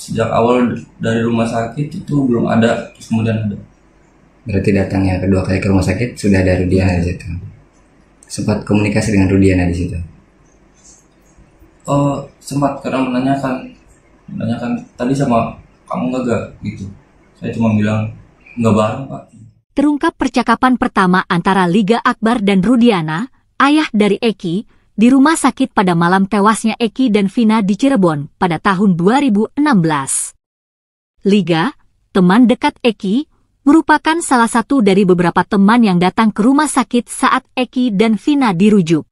sejak awal dari rumah sakit itu belum ada kemudian ada berarti datangnya kedua kali ke rumah sakit sudah ada Rudiana di situ sempat komunikasi dengan Rudiana di situ oh sempat karena menanyakan menanyakan tadi sama kamu nggak gak gitu saya cuma bilang nggak bareng pak terungkap percakapan pertama antara Liga Akbar dan Rudiana ayah dari Eki di rumah sakit pada malam tewasnya Eki dan Vina di Cirebon pada tahun 2016. Liga, teman dekat Eki, merupakan salah satu dari beberapa teman yang datang ke rumah sakit saat Eki dan Vina dirujuk.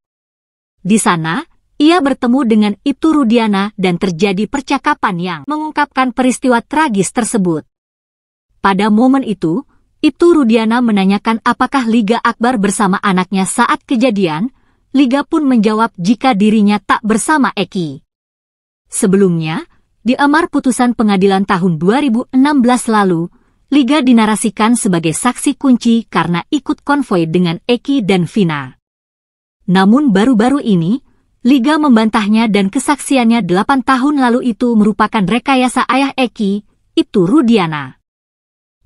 Di sana, ia bertemu dengan Ibtu Rudiana dan terjadi percakapan yang mengungkapkan peristiwa tragis tersebut. Pada momen itu, Ibtu Rudiana menanyakan apakah Liga Akbar bersama anaknya saat kejadian, Liga pun menjawab jika dirinya tak bersama Eki. Sebelumnya, di amar putusan pengadilan tahun 2016 lalu, Liga dinarasikan sebagai saksi kunci karena ikut konvoy dengan Eki dan Vina. Namun baru-baru ini, Liga membantahnya dan kesaksiannya 8 tahun lalu itu merupakan rekayasa ayah Eki, itu Rudiana.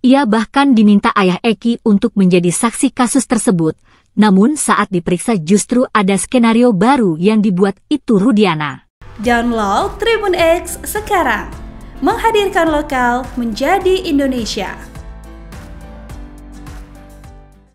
Ia bahkan diminta ayah Eki untuk menjadi saksi kasus tersebut, namun saat diperiksa justru ada skenario baru yang dibuat itu Rudiana. Download Tribun X sekarang, menghadirkan lokal menjadi Indonesia.